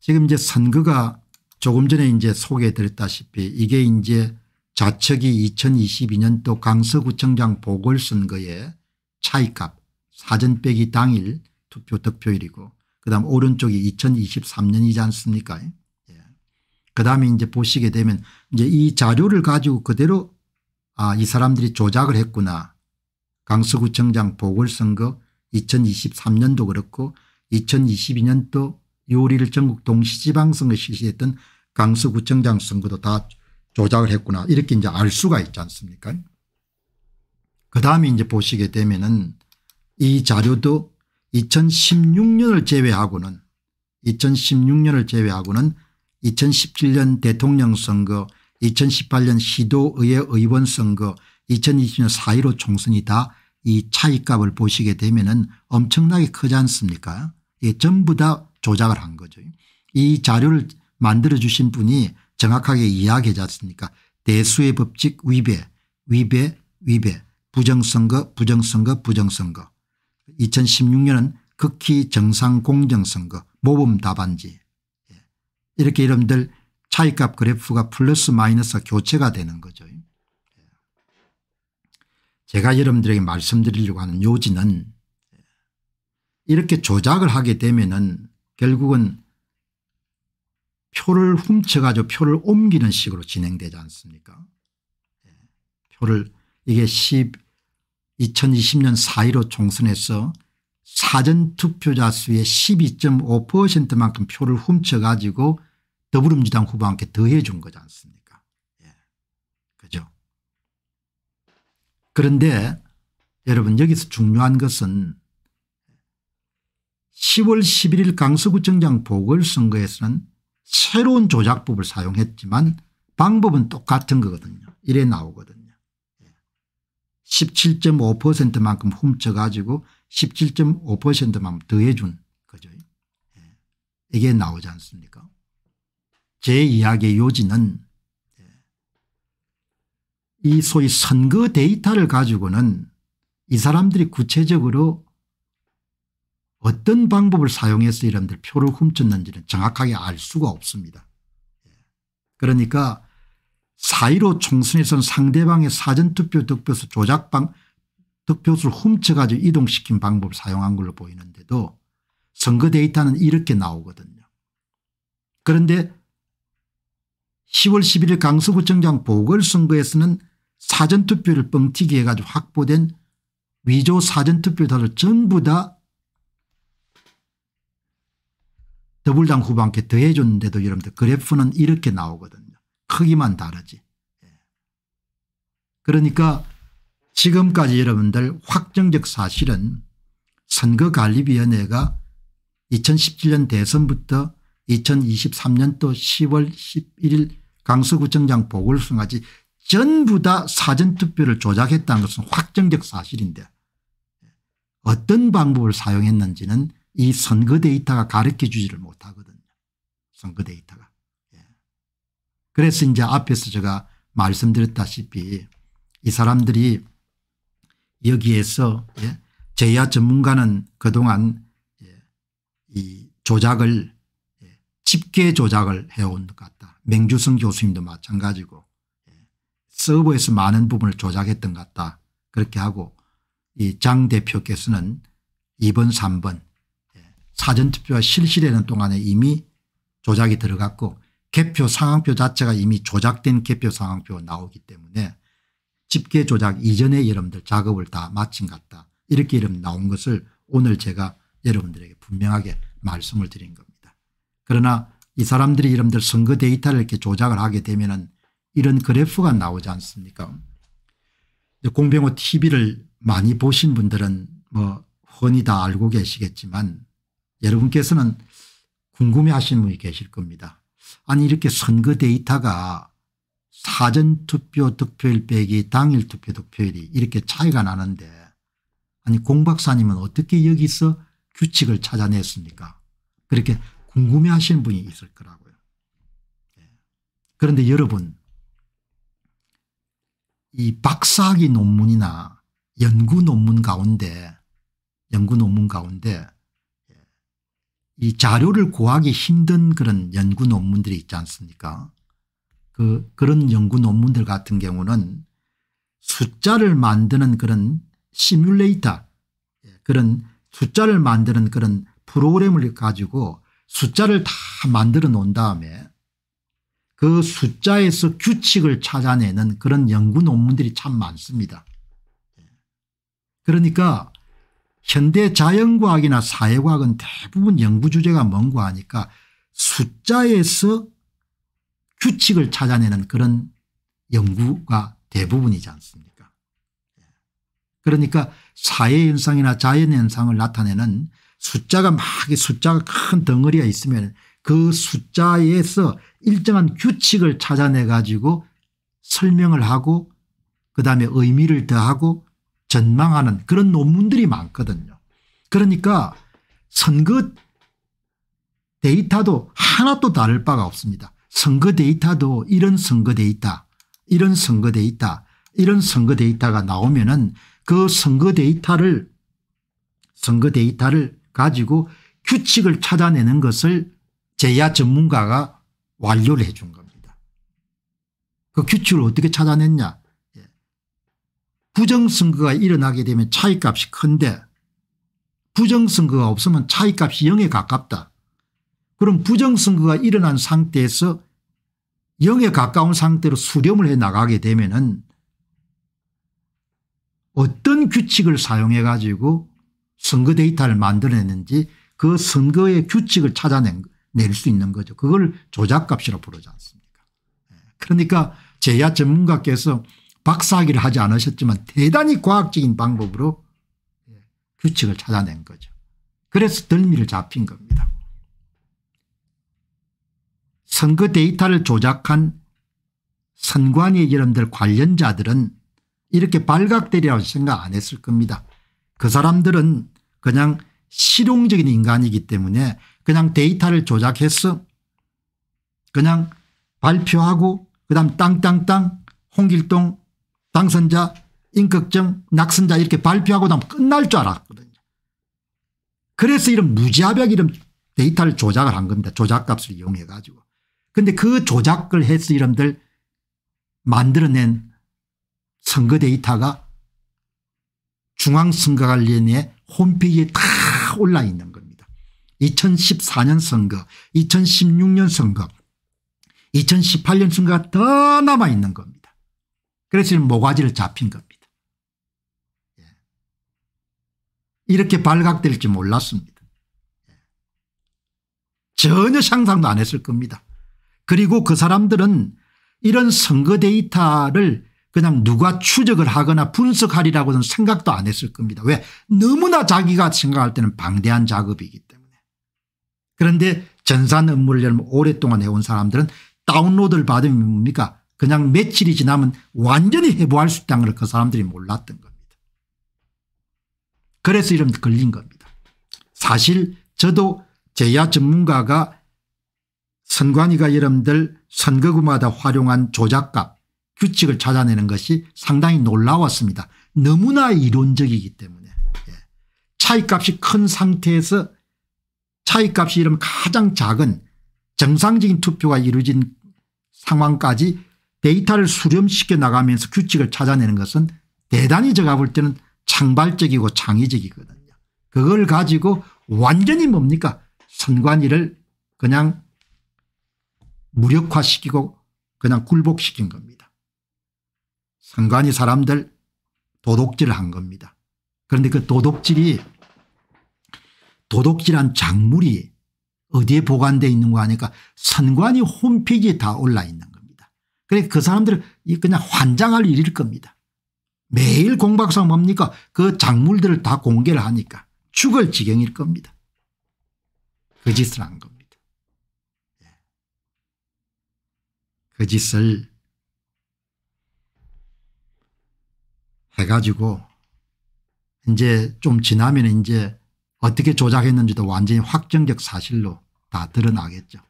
지금 이제 선거가 조금 전에 이제 소개해 드렸다시피 이게 이제 좌측이 2022년도 강서구청장 보궐선거의 차이값 사전 빼기 당일 투표 득표율이고 그다음 오른쪽이 2023년이지 않습니까? 예. 그다음에 이제 보시게 되면 이제 이 자료를 가지고 그대로 아 이 사람들이 조작을 했구나. 강서구청장 보궐선거 2023년도 그렇고 2022년도 6월 1일 전국 동시지방선거 실시했던 강서구청장 선거도 다 조작을 했구나 이렇게 이제 알 수가 있지 않습니까 그 다음에 이제 보시게 되면은 이 자료도 2016년을 제외하고는 2016년을 제외하고는 2017년 대통령 선거 2018년 시도의회 의원 선거 2020년 4.15 총선이 다 이 차이값을 보시게 되면 은 엄청나게 크지 않습니까 예, 전부 다 조작을 한 거죠. 이 자료를 만들어 주신 분이 정확하게 이야기하지 않습니까 대수의 법칙 위배 위배 위배 부정선거 부정선거 부정선거 2016년은 극히 정상공정선거 모범 답안지 예. 이렇게 여러분들 차이값 그래프가 플러스 마이너스 교체가 되는 거죠. 예. 제가 여러분들에게 말씀드리려고 하는 요지는 예. 이렇게 조작을 하게 되면 은 결국은 표를 훔쳐가지고 표를 옮기는 식으로 진행되지 않습니까 예. 표를 이게 10, 2020년 4.15 총선에서 사전투표자 수의 12.5%만큼 표를 훔쳐가지고 더불어민주당 후보한테 더해 준 거지 않습니까 예. 그죠 그런데 여러분 여기서 중요한 것은 10월 11일 강서구청장 보궐선거에서는 새로운 조작법을 사용했지만 방법은 똑같은 거거든요. 이래 나오거든요. 17.5%만큼 훔쳐가지고 17.5%만 더해준 거죠. 이게 나오지 않습니까 제 이야기의 요지는 이 소위 선거 데이터를 가지고는 이 사람들이 구체적으로 어떤 방법을 사용해서 이람들 표를 훔쳤는지는 정확하게 알 수가 없습니다. 그러니까 사이로 총선에선 상대방의 사전투표 득표수 조작방 득표수를 훔쳐가지고 이동시킨 방법을 사용한 걸로 보이는데도 선거 데이터는 이렇게 나오거든요. 그런데 10월 11일 강서구청장 보궐선거에서는 사전투표를 뻥튀기 해가지고 확보된 위조 사전투표자를 전부 다 더불당 후보 함께 더해줬는데도 여러분들 그래프는 이렇게 나오거든요. 크기만 다르지. 예. 그러니까 지금까지 여러분들 확정적 사실은 선거관리위원회가 2017년 대선부터 2023년도 10월 11일 강서구청장 보궐선까지 전부 다 사전투표를 조작했다는 것은 확정적 사실인데 어떤 방법을 사용했는지는 이 선거 데이터가 가르쳐 주지를 못하거든요. 선거 데이터가. 예. 그래서 이제 앞에서 제가 말씀드렸다시피 이 사람들이 여기에서 예. 제야 전문가는 그동안 예. 이 조작을 예, 집계 조작을 해온 것 같다. 맹주성 교수님도 마찬가지고 예, 서버에서 많은 부분을 조작했던 것 같다. 그렇게 하고 이 장 대표께서는 2번 3번 사전투표가 실시되는 동안에 이미 조작이 들어갔고 개표 상황표 자체가 이미 조작된 개표 상황표가 나오기 때문에 집계 조작 이전에 여러분들 작업을 다 마친 같다. 이렇게 이름 나온 것을 오늘 제가 여러분들에게 분명하게 말씀을 드린 겁니다. 그러나 이 사람들이 여러분들 선거 데이터를 이렇게 조작을 하게 되면은 이런 그래프가 나오지 않습니까? 공병호 TV를 많이 보신 분들은 뭐 흔히 다 알고 계시겠지만 여러분께서는 궁금해하시는 분이 계실 겁니다. 아니 이렇게 선거 데이터가 사전투표 득표일 빼기 당일 투표 득표일이 이렇게 차이가 나는데 아니 공 박사님은 어떻게 여기서 규칙을 찾아냈습니까 그렇게 궁금해하시는 분이 있을 거라고요. 예. 그런데 여러분 이 박사학위 논문이나 연구 논문 가운데 연구 논문 가운데 이 자료를 구하기 힘든 그런 연구 논문들이 있지 않습니까 그 그런 연구 논문들 같은 경우는 숫자를 만드는 그런 시뮬레이터 예, 그런 숫자를 만드는 그런 프로그램을 가지고 숫자를 다 만들어 놓은 다음에 그 숫자에서 규칙을 찾아내는 그런 연구 논문들이 참 많습니다. 예. 그러니까 현대 자연과학이나 사회과학은 대부분 연구주제가 뭔고 하니까 숫자에서 규칙을 찾아내는 그런 연구가 대부분이지 않습니까 그러니까 사회현상이나 자연현상을 나타내는 숫자가 막 숫자가 큰 덩어리가 있으면 그 숫자에서 일정한 규칙을 찾아내 가지고 설명을 하고 그다음에 의미를 더하고 전망하는 그런 논문들이 많거든요. 그러니까 선거 데이터도 하나도 다를 바가 없습니다. 선거 데이터도 이런 선거 데이터 이런 선거 데이터 이런 선거 데이터가 나오면은 그 선거 데이터를 선거 데이터를 가지고 규칙을 찾아내는 것을 제야 전문가가 완료를 해준 겁니다. 그 규칙을 어떻게 찾아냈냐 부정선거가 일어나게 되면 차이값이 큰데 부정선거가 없으면 차이값이 0에 가깝다. 그럼 부정선거가 일어난 상태에서 0에 가까운 상태로 수렴을 해 나가게 되면 은 어떤 규칙을 사용해 가지고 선거 데이터를 만들어냈는지 그 선거의 규칙을 찾아낼수 있는 거죠. 그걸 조작값이라 고 부르지 않습니까 예. 그러니까 제야 전문가께서 박사학위를 하지 않으셨지만 대단히 과학적인 방법으로 예, 규칙을 찾아낸 거죠. 그래서 덜미를 잡힌 겁니다. 선거 데이터를 조작한 선관위 여러분들 관련자들은 이렇게 발각되리라고 생각 안 했을 겁니다. 그 사람들은 그냥 실용적인 인간이기 때문에 그냥 데이터를 조작해서 그냥 발표하고 그다음 땅땅땅 홍길동 당선자 인격증 낙선자 이렇게 발표하고 나면 끝날 줄 알았거든요. 그래서 이런 무지합약 이름 데이터를 조작을 한 겁니다. 조작값을 이용해 가지고. 근데 그 조작을 해서 이름들 만들어낸 선거 데이터가 중앙선거관리위원회 홈페이지에 다 올라 있는 겁니다. 2014년 선거 2016년 선거 2018년 선거가 더 남아 있는 겁니다. 그래서 지금 모가지를 잡힌 겁니다. 예. 이렇게 발각될지 몰랐습니다. 예. 전혀 상상도 안 했을 겁니다. 그리고 그 사람들은 이런 선거 데이터를 그냥 누가 추적을 하거나 분석하리라고는 생각도 안 했을 겁니다. 왜? 너무나 자기가 생각할 때는 방대한 작업이기 때문에. 그런데 전산 업무를 오랫동안 해온 사람들은 다운로드를 받으면 뭡니까? 그냥 며칠이 지나면 완전히 해부할 수 있다는 걸 그 사람들이 몰랐던 겁니다. 그래서 이런 걸린 겁니다. 사실 저도 제야 전문가가 선관위가 여러분들 선거구마다 활용한 조작값 규칙을 찾아내는 것이 상당히 놀라웠습니다. 너무나 이론적이기 때문에 예. 차이값이 큰 상태에서 차이값이 이러면 가장 작은 정상적인 투표가 이루어진 상황까지 데이터를 수렴시켜 나가면서 규칙을 찾아내는 것은 대단히 제가 볼 때는 창발적이고 창의적이거든요. 그걸 가지고 완전히 뭡니까 선관위를 그냥 무력화시키고 그냥 굴복시킨 겁니다. 선관위 사람들 도둑질을 한 겁니다. 그런데 그 도둑질이 도둑질한 작물이 어디에 보관되어 있는 거 아니까 선관위 홈페이지에 다 올라 있는 그러니까 그 사람들은 그냥 환장할 일일 겁니다. 매일 공박상 뭡니까 그 작물들을 다 공개를 하니까 죽을 지경일 겁니다. 그 짓을 한 겁니다. 예. 그 짓을 해가지고 이제 좀 지나면 이제 어떻게 조작했는지도 완전히 확정적 사실로 다 드러나겠죠.